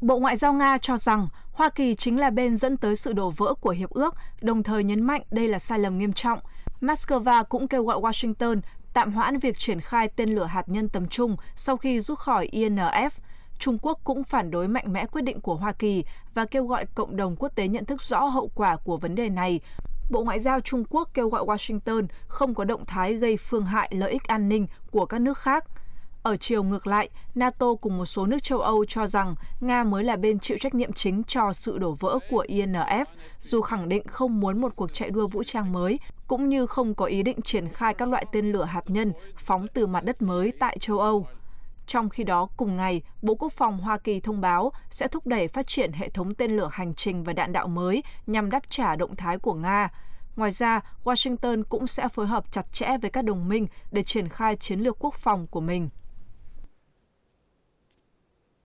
Bộ Ngoại giao Nga cho rằng Hoa Kỳ chính là bên dẫn tới sự đổ vỡ của hiệp ước, đồng thời nhấn mạnh đây là sai lầm nghiêm trọng. Moscow cũng kêu gọi Washington tạm hoãn việc triển khai tên lửa hạt nhân tầm trung sau khi rút khỏi INF. Trung Quốc cũng phản đối mạnh mẽ quyết định của Hoa Kỳ và kêu gọi cộng đồng quốc tế nhận thức rõ hậu quả của vấn đề này. Bộ Ngoại giao Trung Quốc kêu gọi Washington không có động thái gây phương hại lợi ích an ninh của các nước khác. Ở chiều ngược lại, NATO cùng một số nước châu Âu cho rằng Nga mới là bên chịu trách nhiệm chính cho sự đổ vỡ của INF, dù khẳng định không muốn một cuộc chạy đua vũ trang mới, cũng như không có ý định triển khai các loại tên lửa hạt nhân phóng từ mặt đất mới tại châu Âu. Trong khi đó, cùng ngày, Bộ Quốc phòng Hoa Kỳ thông báo sẽ thúc đẩy phát triển hệ thống tên lửa hành trình và đạn đạo mới nhằm đáp trả động thái của Nga. Ngoài ra, Washington cũng sẽ phối hợp chặt chẽ với các đồng minh để triển khai chiến lược quốc phòng của mình.